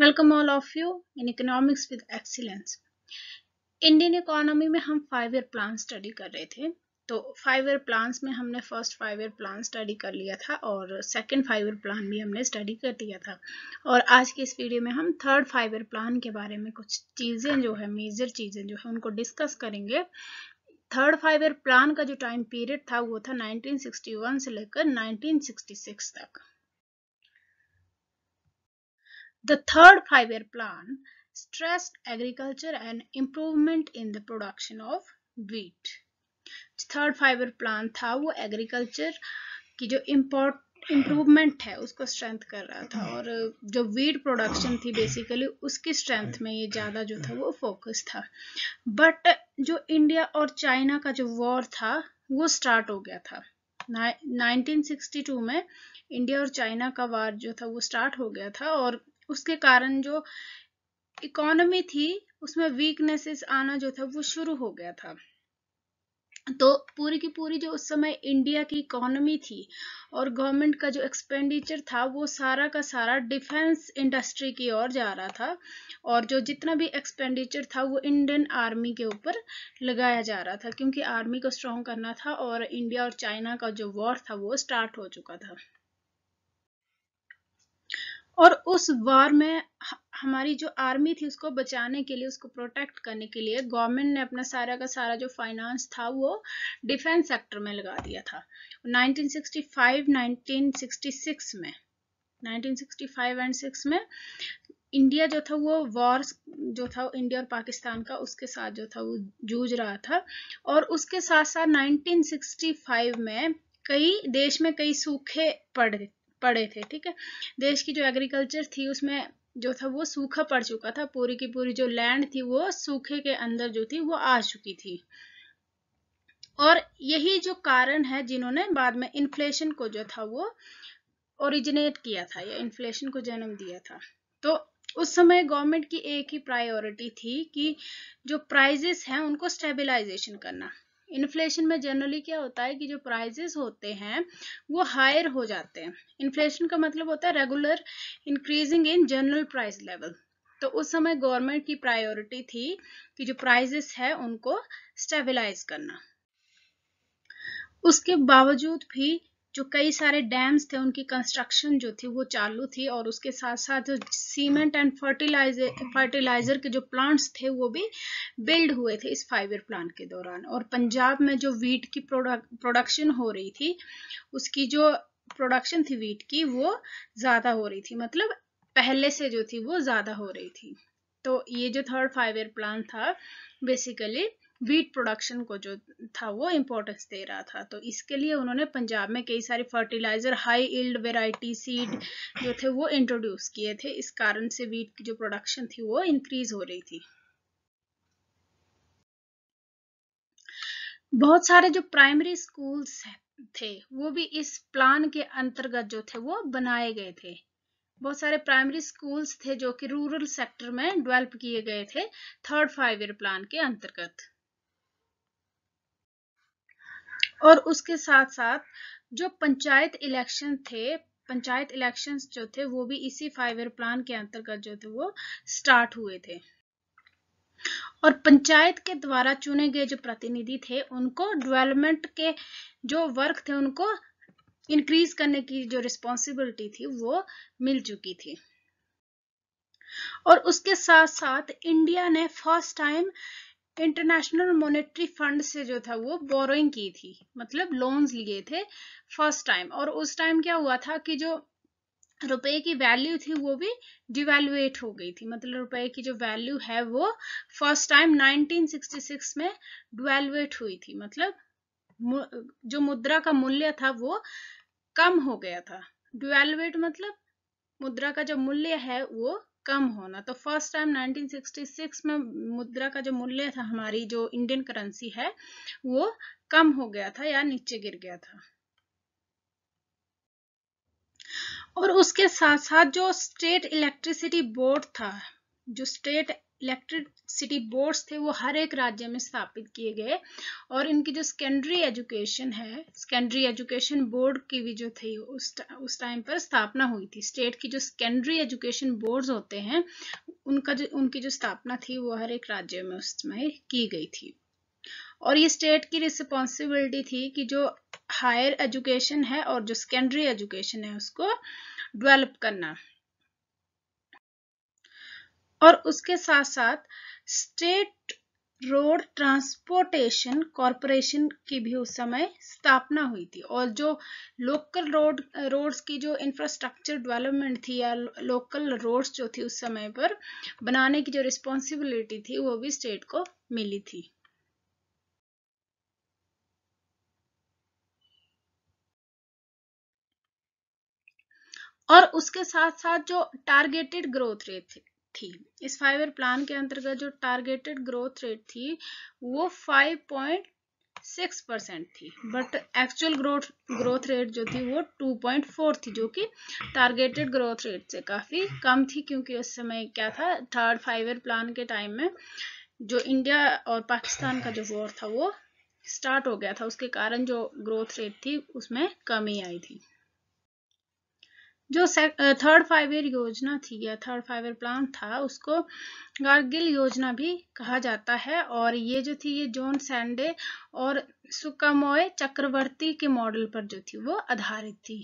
Welcome all of you in economics with excellence Indian economy में हम five year plan study कर रहे थे तो फाइव ईयर प्लान में हमने first five year plan study कर लिया था और सेकेंड फाइव ईयर प्लान भी हमने स्टडी कर दिया था और आज की इस वीडियो में हम थर्ड फाइव ईयर प्लान के बारे में कुछ चीज़ें जो है मेजर चीज़ें जो है उनको डिस्कस करेंगे थर्ड फाइव ईयर प्लान का जो टाइम पीरियड था वो था 1961 से लेकर 1966 तक The third five-year plan stressed agriculture and improvement in the production of wheat. Third five year plan था वो एग्रीकल्चर की जो इम्पोर्ट इम्प्रूवमेंट है उसको स्ट्रेंथ कर रहा था और जो वीड प्रोडक्शन थी बेसिकली उसकी स्ट्रेंथ में ये ज़्यादा जो था वो फोकस था बट जो इंडिया और चाइना का जो वॉर था वो स्टार्ट हो गया था 1962 में इंडिया और चाइना का वार जो था वो स्टार्ट हो गया था और उसके कारण जो इकोनॉमी थी उसमें वीकनेसेस आना जो था वो शुरू हो गया था तो पूरी की पूरी जो उस समय इंडिया की इकोनॉमी थी और गवर्नमेंट का जो एक्सपेंडिचर था वो सारा का सारा डिफेंस इंडस्ट्री की ओर जा रहा था और जो जितना भी एक्सपेंडिचर था वो इंडियन आर्मी के ऊपर लगाया जा रहा था क्योंकि आर्मी को स्ट्रॉन्ग करना था और इंडिया और चाइना का जो वॉर था वो स्टार्ट हो चुका था और उस वार में हमारी जो आर्मी थी उसको बचाने के लिए उसको प्रोटेक्ट करने के लिए गवर्नमेंट ने अपना सारा का सारा जो फाइनेंस था वो डिफेंस सेक्टर में लगा दिया था 1965 1966 में 1965 एंड 6 में इंडिया जो था वो वॉर जो था इंडिया और पाकिस्तान का उसके साथ जो था वो जूझ रहा था और उसके साथ साथ 1965 में कई देश में कई सूखे पड़ पड़े थे ठीक है देश की जो एग्रीकल्चर थी उसमें जो था वो सूखा पड़ चुका था पूरी की पूरी जो लैंड थी वो सूखे के अंदर जो थी वो आ चुकी थी और यही जो कारण है जिन्होंने बाद में इन्फ्लेशन को जो था वो ओरिजिनेट किया था या इन्फ्लेशन को जन्म दिया था तो उस समय गवर्नमेंट की एक ही प्रायोरिटी थी कि जो प्राइजेस हैं उनको स्टेबिलाईजेशन करना इन्फ्लेशन में जनरली क्या होता है कि जो प्राइजेस होते हैं वो हायर हो जाते हैं इन्फ्लेशन का मतलब होता है regular increasing in general price level तो उस समय गवर्नमेंट की प्रायोरिटी थी कि जो प्राइजेस है उनको स्टेबलाइज करना उसके बावजूद भी जो कई सारे डैम्स थे उनकी कंस्ट्रक्शन जो थी वो चालू थी और उसके साथ साथ सीमेंट एंड फर्टिलाइजर फर्टिलाइजर के जो प्लांट्स थे वो भी बिल्ड हुए थे इस फाइव ईयर प्लान के दौरान और पंजाब में जो वीट की प्रोडक्शन हो रही थी उसकी जो प्रोडक्शन थी वीट की वो ज़्यादा हो रही थी मतलब पहले से जो थी वो ज़्यादा हो रही थी तो ये जो थर्ड फाइव ईयर प्लान था बेसिकली वीट प्रोडक्शन को जो था वो इम्पोर्टेंस दे रहा था तो इसके लिए उन्होंने पंजाब में कई सारे fertilizer high yield variety seed जो थे वो इंट्रोड्यूस किए थे इस कारण से वीट की जो प्रोडक्शन थी वो इंक्रीज हो रही थी बहुत सारे जो प्राइमरी स्कूल्स थे वो भी इस प्लान के अंतर्गत जो थे वो बनाए गए थे बहुत सारे प्राइमरी स्कूल्स थे जो कि रूरल सेक्टर में डेवलप किए गए थे थर्ड फाइव ईयर प्लान के अंतर्गत और उसके साथ साथ जो पंचायत इलेक्शन थे पंचायत इलेक्शंस जो थे वो भी इसी फाइव ईयर प्लान के अंतर्गत जो थे वो स्टार्ट हुए थे और पंचायत के द्वारा चुने गए जो प्रतिनिधि थे उनको डेवलपमेंट के जो वर्क थे उनको इंक्रीज करने की जो रिस्पॉन्सिबिलिटी थी वो मिल चुकी थी और उसके साथ साथ इंडिया ने first time international monetary fund से जो था वो बोरोइंग की थी मतलब लोन्स लिए थे फर्स्ट टाइम और उस टाइम क्या हुआ था कि जो रुपए की वैल्यू थी वो भी डिवेल्युएट हो गई थी मतलब रुपए की जो वैल्यू है वो फर्स्ट टाइम 1966 में डिवेल्युएट हुई थी मतलब जो मुद्रा का मूल्य था वो कम हो गया था डिवेल्युएट मतलब मुद्रा का जो मूल्य है वो कम होना तो फर्स्ट टाइम 1966 में मुद्रा का जो मूल्य था हमारी जो इंडियन करेंसी है वो कम हो गया था या नीचे गिर गया था और उसके साथ साथ जो स्टेट इलेक्ट्रिसिटी बोर्ड था जो स्टेट इलेक्ट्रिसिटी बोर्ड्स थे वो हर एक राज्य में स्थापित किए गए और इनकी जो सेकेंडरी एजुकेशन है सेकेंडरी एजुकेशन बोर्ड की भी जो थी उस उस टाइम पर स्थापना हुई थी स्टेट की जो सेकेंडरी एजुकेशन बोर्ड्स होते हैं उनका जो उनकी जो स्थापना थी वो हर एक राज्य में उसमें की गई थी और ये स्टेट की रिस्पॉन्सिबिलिटी थी कि जो हायर एजुकेशन है और जो सेकेंडरी एजुकेशन है उसको डेवलप करना और उसके साथ साथ स्टेट रोड ट्रांसपोर्टेशन कॉरपोरेशन की भी उस समय स्थापना हुई थी और जो लोकल रोड रोड्स की जो इंफ्रास्ट्रक्चर डेवलपमेंट थी या लोकल रोड्स जो थी उस समय पर बनाने की जो रिस्पॉन्सिबिलिटी थी वो भी स्टेट को मिली थी और उसके साथ साथ जो टारगेटेड ग्रोथ रेट थी इस फाइव ईयर प्लान के अंतर्गत जो टारगेटेड ग्रोथ रेट थी वो फाइव पॉइंट सिक्स परसेंट थी but actual growth growth rate जो थी वो टू पॉइंट फोर थी जो कि टारगेटेड ग्रोथ रेट से काफ़ी कम थी क्योंकि उस समय क्या था थर्ड फाइव ईयर प्लान के टाइम में जो इंडिया और पाकिस्तान का जो वॉर था वो स्टार्ट हो गया था उसके कारण जो ग्रोथ रेट थी उसमें कमी आई थी जो थर्ड फाइव ईयर योजना थी या थर्ड फाइव ईयर प्लान था उसको गार्गिल योजना भी कहा जाता है और ये जो थी ये जॉन सैंडे और सुकामोय चक्रवर्ती के मॉडल पर जो थी वो आधारित थी